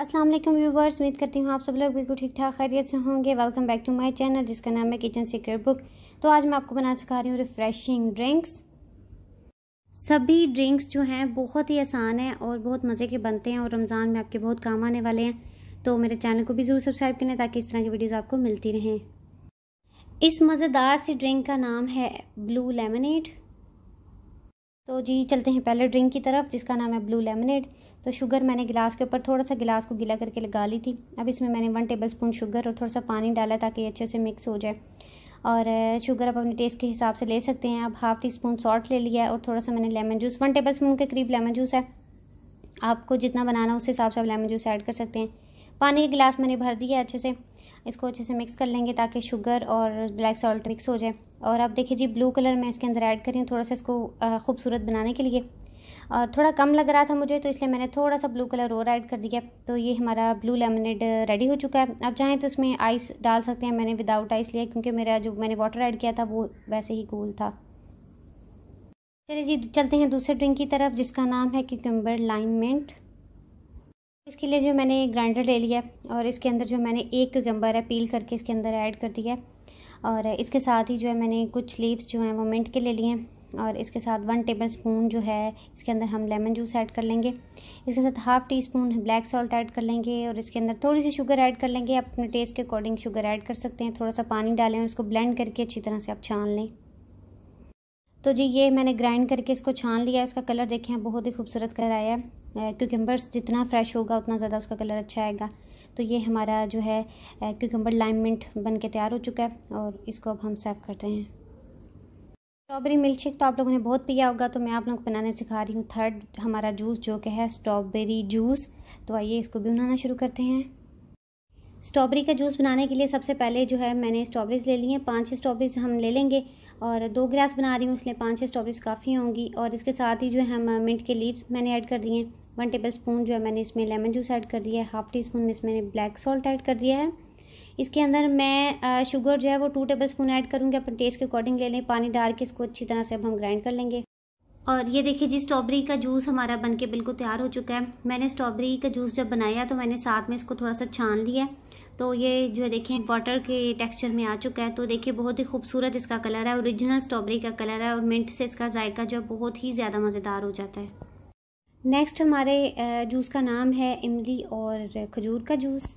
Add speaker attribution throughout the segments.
Speaker 1: अस्सलाम वालेकुम व्यूवर्स उम्मीद करती हूँ आप सब लोग बिल्कुल ठीक ठाक खैरियत से होंगे welcome back to my channel जिसका नाम है किचन सीक्रेट बुक तो आज मैं आपको बना सिखा रही हूँ रिफ़्रेशिंग ड्रिंक्स सभी ड्रिंक्स जो हैं बहुत ही आसान हैं और बहुत मज़े के बनते हैं और रमज़ान में आपके बहुत काम आने वाले हैं तो मेरे चैनल को भी ज़रूर सब्सक्राइब करें ताकि इस तरह की वीडियोज़ आपको मिलती रहें इस मज़ेदार सी ड्रिंक का नाम है ब्लू लेमनेड तो जी चलते हैं पहले ड्रिंक की तरफ जिसका नाम है ब्लू लेमनेड तो शुगर मैंने गिलास के ऊपर थोड़ा सा गिलास को गीला करके लगा ली थी अब इसमें मैंने वन टेबल स्पून शुगर और थोड़ा सा पानी डाला ताकि अच्छे से मिक्स हो जाए और शुगर आप अपने टेस्ट के हिसाब से ले सकते हैं अब हाफ़ टी स्पून सॉल्ट ले लिया है और थोड़ा सा मैंने lemon juice one tablespoon के करीब लेमन जूस है आपको जितना बनाना उस हिसाब से आप लेमन जूस ऐड कर सकते हैं पानी के गिलास मैंने भर दिया अच्छे से इसको अच्छे से मिक्स कर लेंगे ताकि शुगर और ब्लैक सॉल्ट मिक्स हो जाए और आप देखिए जी ब्लू कलर मैं इसके अंदर ऐड करी हूँ थोड़ा सा इसको खूबसूरत बनाने के लिए और थोड़ा कम लग रहा था मुझे तो इसलिए मैंने थोड़ा सा ब्लू कलर और ऐड कर दिया तो ये हमारा ब्लू लेमनेड रेडी हो चुका है आप चाहें तो इसमें आइस डाल सकते हैं मैंने विदाउट आइस लिया क्योंकि मेरा जो मैंने वाटर ऐड किया था वो वैसे ही कूल था चलिए जी चलते हैं दूसरे ड्रिंक की तरफ जिसका नाम है क्यूकम्बर लाइनमेंट इसके लिए जो मैंने ग्राइंडर ले लिया और इसके अंदर जो मैंने एक गंबर है पील करके इसके अंदर ऐड कर दिया और इसके साथ ही जो है मैंने कुछ लीव्स जो हैं वो मिंट के ले लिए हैं और इसके साथ वन टेबल स्पून जो है इसके अंदर हम लेमन जूस ऐड कर लेंगे इसके साथ half teaspoon black salt add कर लेंगे और इसके अंदर थोड़ी सी शुगर ऐड कर लेंगे अपने टेस्ट के अकॉर्डिंग शुगर ऐड कर सकते हैं थोड़ा सा पानी डालें और इसको ब्लेंड करके अच्छी तरह से आप छान लें तो जी ये मैंने ग्राइंड करके इसको छान लिया इसका कलर देखें बहुत ही खूबसूरत कलर आया है क्यूकम्बर्स जितना फ्रेश होगा उतना ज़्यादा उसका कलर अच्छा आएगा तो ये हमारा जो है क्यूकम्बर लाइम मिंट बन के तैयार हो चुका है और इसको अब हम सर्व करते हैं स्ट्रॉबेरी मिल्क शेक तो आप लोगों ने बहुत पिया होगा तो मैं आप लोगों को बनाने सिखा रही हूँ थर्ड हमारा जूस जो कि है स्ट्रॉबेरी जूस तो आइए इसको भी बनाना शुरू करते हैं स्ट्रॉबेरी का जूस बनाने के लिए सबसे पहले जो है मैंने स्ट्रॉबेरीज ले ली हैं पाँच छः स्ट्रॉबेरीज हम ले लेंगे और दो गिलास बना रही हूँ इसलिए पाँच छः स्ट्रॉबेरीज काफ़ी होंगी और इसके साथ ही जो है हम मिंट के लीव्स मैंने ऐड कर दिए हैं वन टेबल स्पून जो है मैंने इसमें लेमन जूस ऐड कर दिया है हाफ़ टी स्पून में इसमें ब्लैक सॉल्ट ऐड कर दिया है इसके अंदर मैं शुगर जो है वो टू टेबल स्पून ऐड करूँगी अपने टेस्ट के अकॉर्डिंग ले लें पानी डाल के इसको अच्छी तरह से अब हम ग्राइंड कर लेंगे और ये देखिए जी स्ट्रॉबेरी का जूस हमारा बन के बिल्कुल तैयार हो चुका है मैंने स्ट्रॉबेरी का जूस जब बनाया तो मैंने साथ में इसको थोड़ा सा छान लिया तो ये जो है देखें वाटर के टेक्सचर में आ चुका है तो देखिए बहुत ही खूबसूरत इसका कलर है ओरिजिनल स्ट्रॉबेरी का कलर है और मिंट से इसका जायका जो बहुत ही ज़्यादा मज़ेदार हो जाता है नेक्स्ट हमारे जूस का नाम है इमली और खजूर का जूस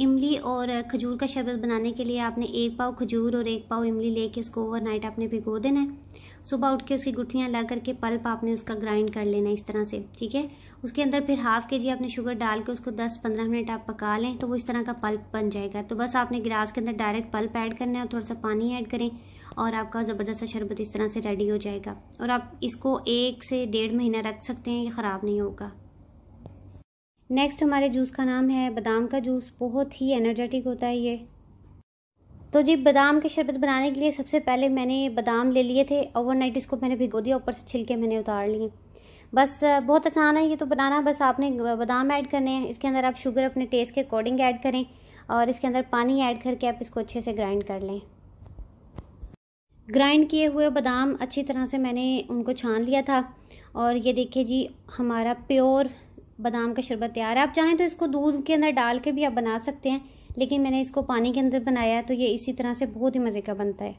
Speaker 1: इमली और खजूर का शरबत बनाने के लिए आपने एक पाव खजूर और एक पाव इमली लेके उसको ओवरनाइट आपने भिगो देना है सुबह उठ के उसकी गुठलियाँ लगा करके पल्प आपने उसका ग्राइंड कर लेना है इस तरह से ठीक है उसके अंदर फिर हाफ के जी आपने शुगर डाल के उसको 10-15 मिनट आप पका लें तो वो इस तरह का पल्प बन जाएगा तो बस आपने गिलास के अंदर डायरेक्ट पल्प ऐड करना है और थोड़ा सा पानी ऐड करें और आपका ज़बरदस्त सा शरबत इस तरह से रेडी हो जाएगा और आप इसको एक से डेढ़ महीना रख सकते हैं ये ख़राब नहीं होगा नेक्स्ट हमारे जूस का नाम है बादाम का जूस बहुत ही एनर्जेटिक होता है ये तो जी बादाम के शरबत बनाने के लिए सबसे पहले मैंने बादाम ले लिए थे ओवरनाइट इसको मैंने भिगो दिया ऊपर से छिलके मैंने उतार लिए बस बहुत आसान है ये तो बनाना बस आपने बादाम ऐड करने हैं इसके अंदर आप शुगर अपने टेस्ट के अकॉर्डिंग ऐड करें और इसके अंदर पानी ऐड करके आप इसको अच्छे से ग्राइंड कर लें ग्राइंड किए हुए बादाम अच्छी तरह से मैंने उनको छान लिया था और ये देखिए जी हमारा प्योर बादाम का शरबत तैयार है आप चाहें तो इसको दूध के अंदर डाल के भी आप बना सकते हैं लेकिन मैंने इसको पानी के अंदर बनाया है तो ये इसी तरह से बहुत ही मज़े का बनता है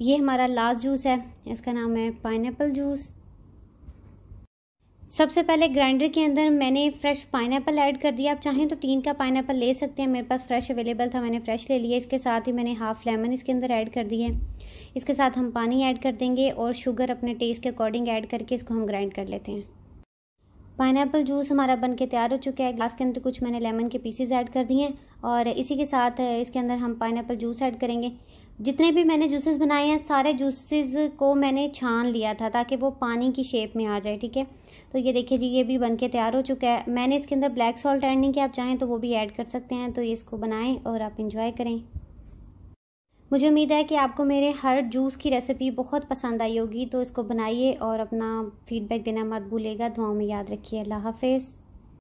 Speaker 1: ये हमारा लास्ट जूस है इसका नाम है पाइन जूस सबसे पहले ग्राइंडर के अंदर मैंने फ्रेश पाइन ऐड कर दिया आप चाहें तो टीन का पाइन ले सकते हैं मेरे पास फ्रेश अवेलेबल था मैंने फ्रेश ले लिया इसके साथ ही मैंने हाफ लेमन इसके अंदर ऐड कर दिए इसके साथ हम पानी ऐड कर देंगे और शुगर अपने टेस्ट के अकॉर्डिंग ऐड करके इसको हम ग्राइंड कर लेते हैं पाइनएप्पल जूस हमारा बन के तैयार हो चुका है ग्लास के अंदर कुछ मैंने लेमन के पीसेज ऐड कर दिए हैं और इसी के साथ इसके अंदर हम पाइनएप्पल जूस ऐड करेंगे जितने भी मैंने जूसेस बनाए हैं सारे जूसेस को मैंने छान लिया था ताकि वो पानी की शेप में आ जाए ठीक है तो ये देखिए जी ये भी बन के तैयार हो चुका है मैंने इसके अंदर ब्लैक सॉल्ट ऐड नहीं किया आप चाहें तो वो भी ऐड कर सकते हैं तो इसको बनाएं और आप इंजॉय करें मुझे उम्मीद है कि आपको मेरे हर जूस की रेसिपी बहुत पसंद आई होगी तो इसको बनाइए और अपना फीडबैक देना मत भूलेगा दुआओं में याद रखिए अल्लाह हाफिज़